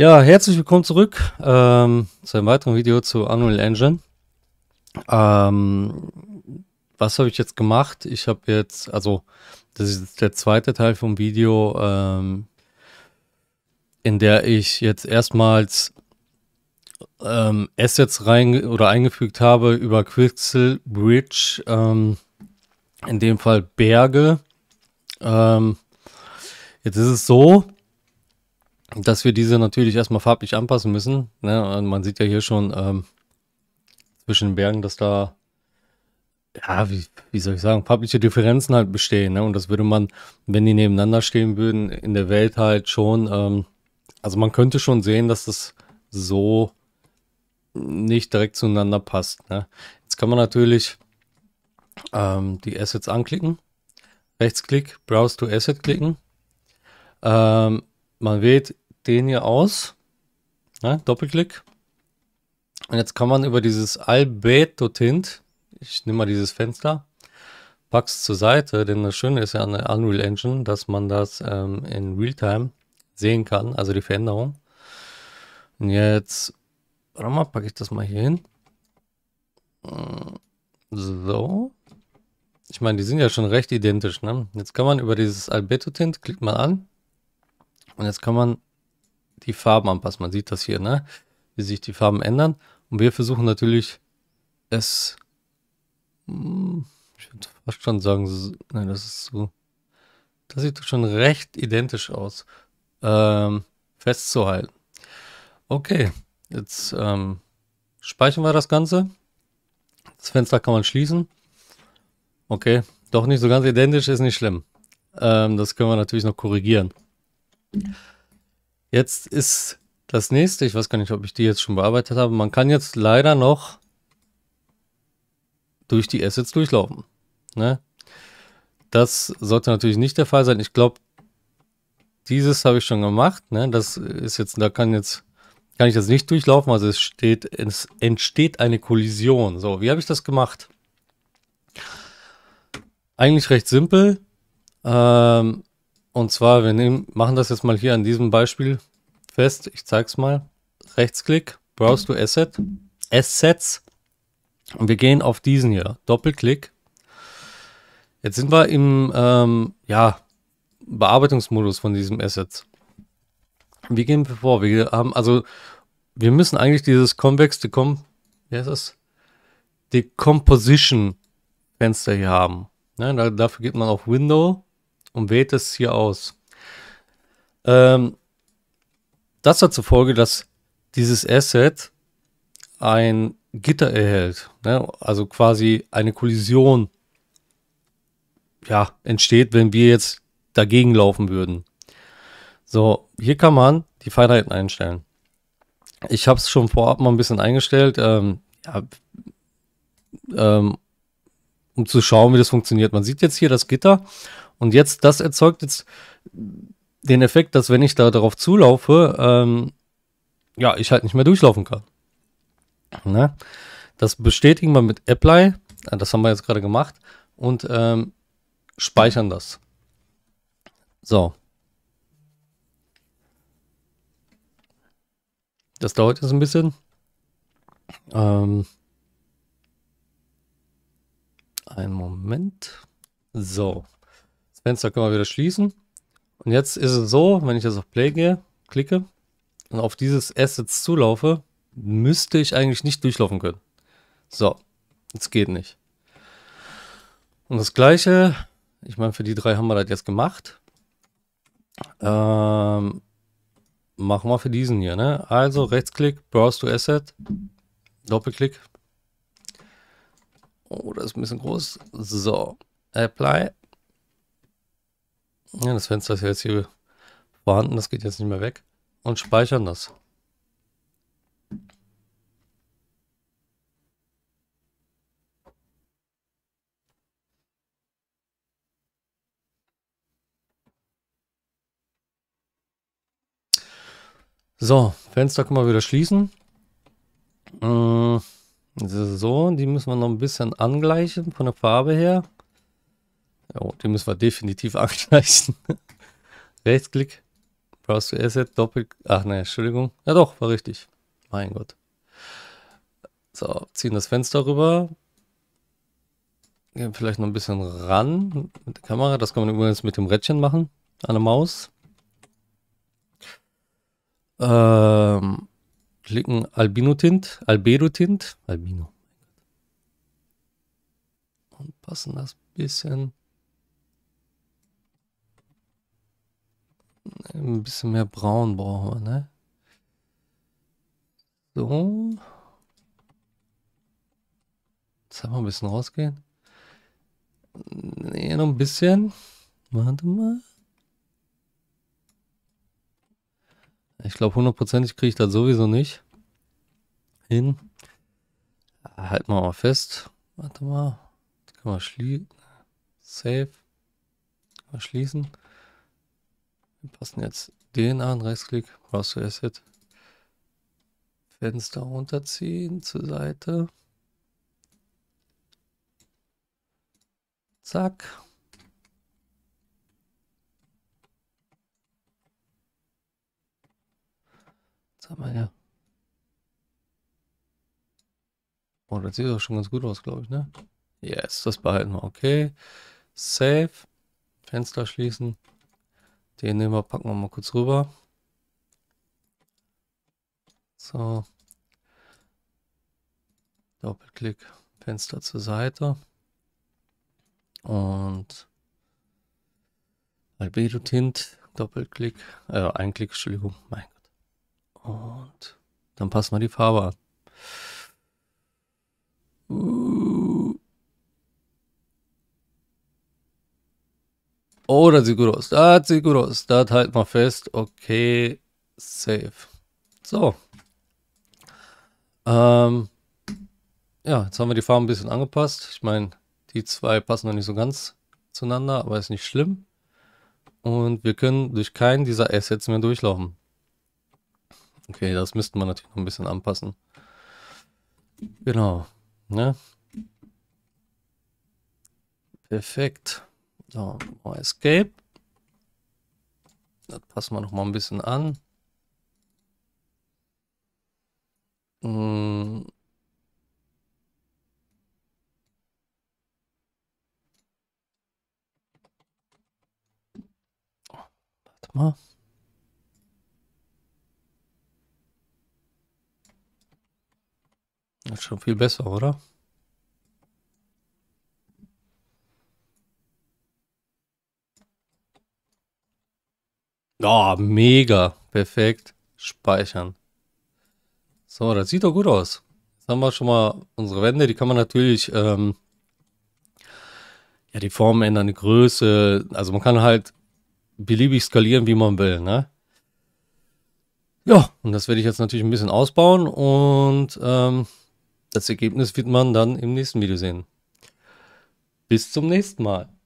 Ja, herzlich willkommen zurück ähm, zu einem weiteren Video zu Unreal Engine. Ähm, was habe ich jetzt gemacht? Ich habe jetzt, also das ist der zweite Teil vom Video, ähm, in der ich jetzt erstmals ähm, Assets rein oder eingefügt habe über Quixel Bridge, ähm, in dem Fall Berge. Ähm, jetzt ist es so, dass wir diese natürlich erstmal farblich anpassen müssen. Ne? man sieht ja hier schon ähm, zwischen den Bergen, dass da, ja, wie, wie, soll ich sagen, farbliche Differenzen halt bestehen. Ne? Und das würde man, wenn die nebeneinander stehen würden, in der Welt halt schon, ähm, also man könnte schon sehen, dass das so nicht direkt zueinander passt. Ne? Jetzt kann man natürlich ähm, die Assets anklicken, Rechtsklick, Browse to Asset klicken. Ähm, man wählt den hier aus. Ne? Doppelklick. Und jetzt kann man über dieses Albedo Tint, ich nehme mal dieses Fenster, pack's zur Seite, denn das Schöne ist ja an der Unreal Engine, dass man das ähm, in Realtime sehen kann, also die Veränderung. Und jetzt, warte mal, packe ich das mal hier hin. So. Ich meine, die sind ja schon recht identisch, ne? Jetzt kann man über dieses Albedo Tint, klickt man an. Und jetzt kann man die Farben anpassen. Man sieht das hier, ne? wie sich die Farben ändern. Und wir versuchen natürlich es, hm, ich würde fast schon sagen, nein, das ist so, das sieht schon recht identisch aus, ähm, festzuhalten. Okay, jetzt ähm, speichern wir das Ganze. Das Fenster kann man schließen. Okay, doch nicht so ganz identisch, ist nicht schlimm. Ähm, das können wir natürlich noch korrigieren. Ja. Jetzt ist das nächste, ich weiß gar nicht, ob ich die jetzt schon bearbeitet habe, man kann jetzt leider noch durch die Assets durchlaufen. Ne? Das sollte natürlich nicht der Fall sein. Ich glaube, dieses habe ich schon gemacht. Ne? Das ist jetzt, da kann jetzt kann ich das nicht durchlaufen. Also es steht, es entsteht eine Kollision. So, wie habe ich das gemacht? Eigentlich recht simpel. Ähm, und zwar, wir nehmen, machen das jetzt mal hier an diesem Beispiel fest. Ich zeige es mal. Rechtsklick, Browse to Asset, Assets. Und wir gehen auf diesen hier. Doppelklick. Jetzt sind wir im ähm, ja, Bearbeitungsmodus von diesem Asset. Wie gehen wir vor? Wir haben also, wir müssen eigentlich dieses Convex, Decom, wie heißt das? Decomposition Fenster hier haben. Ja, ne, dafür geht man auf Window und wählt es hier aus. Ähm, das hat zur Folge, dass dieses Asset ein Gitter erhält, ne? also quasi eine Kollision ja, entsteht, wenn wir jetzt dagegen laufen würden. So, hier kann man die Feinheiten einstellen. Ich habe es schon vorab mal ein bisschen eingestellt, ähm, ja, ähm, um zu schauen, wie das funktioniert. Man sieht jetzt hier das Gitter und jetzt, das erzeugt jetzt den Effekt, dass wenn ich da darauf zulaufe, ähm, ja, ich halt nicht mehr durchlaufen kann. Ne? Das bestätigen wir mit Apply, ah, das haben wir jetzt gerade gemacht, und ähm, speichern das. So. Das dauert jetzt ein bisschen. Ähm, einen Moment. So. Das Fenster können wir wieder schließen. Und jetzt ist es so, wenn ich jetzt auf Play gehe, klicke und auf dieses Assets zulaufe, müsste ich eigentlich nicht durchlaufen können. So, jetzt geht nicht. Und das gleiche, ich meine, für die drei haben wir das jetzt gemacht. Ähm, machen wir für diesen hier, ne? Also Rechtsklick, Browse to Asset, Doppelklick. Oh, das ist ein bisschen groß. So, Apply. Ja, das Fenster ist jetzt hier vorhanden, das geht jetzt nicht mehr weg. Und speichern das. So, Fenster können wir wieder schließen. Mm, so, die müssen wir noch ein bisschen angleichen von der Farbe her. Ja, den müssen wir definitiv angleichen. Rechtsklick, Browse to Asset, Doppel... Ach nein, Entschuldigung. Ja doch, war richtig. Mein Gott. So, ziehen das Fenster rüber. Gehen vielleicht noch ein bisschen ran mit der Kamera. Das kann man übrigens mit dem Rädchen machen, an der Maus. Ähm, klicken Albino-Tint, Albedo-Tint, Albino. Und passen das bisschen Ein bisschen mehr Braun brauchen wir, ne? So. Jetzt haben wir ein bisschen rausgehen. Nee, noch ein bisschen. Warte mal. Ich glaube, hundertprozentig kriege ich das sowieso nicht hin. Halt mal, mal fest. Warte mal. Jetzt können wir schließen. Safe. Mal schließen. Wir passen jetzt den an, Rechtsklick, Raster Asset. Fenster runterziehen, zur Seite. Zack. Jetzt haben wir ja. Oh, das sieht doch schon ganz gut aus, glaube ich, ne? Yes, das behalten wir. Okay. Save. Fenster schließen. Den nehmen wir, packen wir mal kurz rüber. So. Doppelklick, Fenster zur Seite. Und Albedo Tint, Doppelklick, äh, ein Klick, Entschuldigung, mein Gott. Und dann passen wir die Farbe an. Uh. Oh, das sieht gut aus. Das sieht gut aus. Das halt mal fest. Okay, safe. So. Ähm, ja, jetzt haben wir die Farben ein bisschen angepasst. Ich meine, die zwei passen noch nicht so ganz zueinander, aber ist nicht schlimm. Und wir können durch keinen dieser Assets mehr durchlaufen. Okay, das müssten wir natürlich noch ein bisschen anpassen. Genau. Ne? Perfekt. So, Escape. Das passen wir noch mal ein bisschen an. Hm. Warte mal. Das ist schon viel besser, oder? Oh, mega. Perfekt. Speichern. So, das sieht doch gut aus. Jetzt haben wir schon mal unsere Wände. Die kann man natürlich, ähm, ja, die Form ändern, die Größe. Also man kann halt beliebig skalieren, wie man will, ne? Ja, und das werde ich jetzt natürlich ein bisschen ausbauen und ähm, das Ergebnis wird man dann im nächsten Video sehen. Bis zum nächsten Mal.